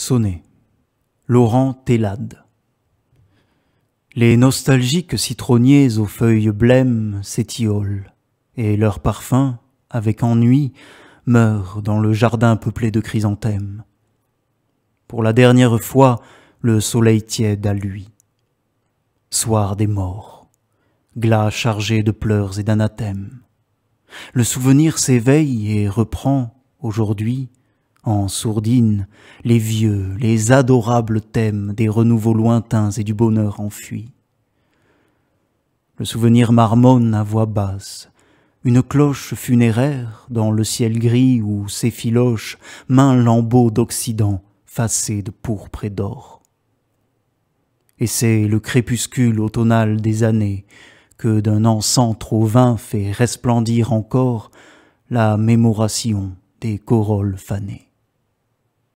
Sonné, Laurent Télade Les nostalgiques citronniers aux feuilles blêmes s'étiolent, et leur parfum, avec ennui, meurt dans le jardin peuplé de chrysanthèmes. Pour la dernière fois, le soleil tiède à lui. Soir des morts, glas chargé de pleurs et d'anathèmes. Le souvenir s'éveille et reprend, aujourd'hui, en sourdine, les vieux, les adorables thèmes des renouveaux lointains et du bonheur enfui. Le souvenir marmonne à voix basse, une cloche funéraire dans le ciel gris où s'effiloche main lambeau d'Occident facé de pourpre et d'or. Et c'est le crépuscule automnal des années que d'un encens trop vain fait resplendir encore la mémoration des corolles fanées.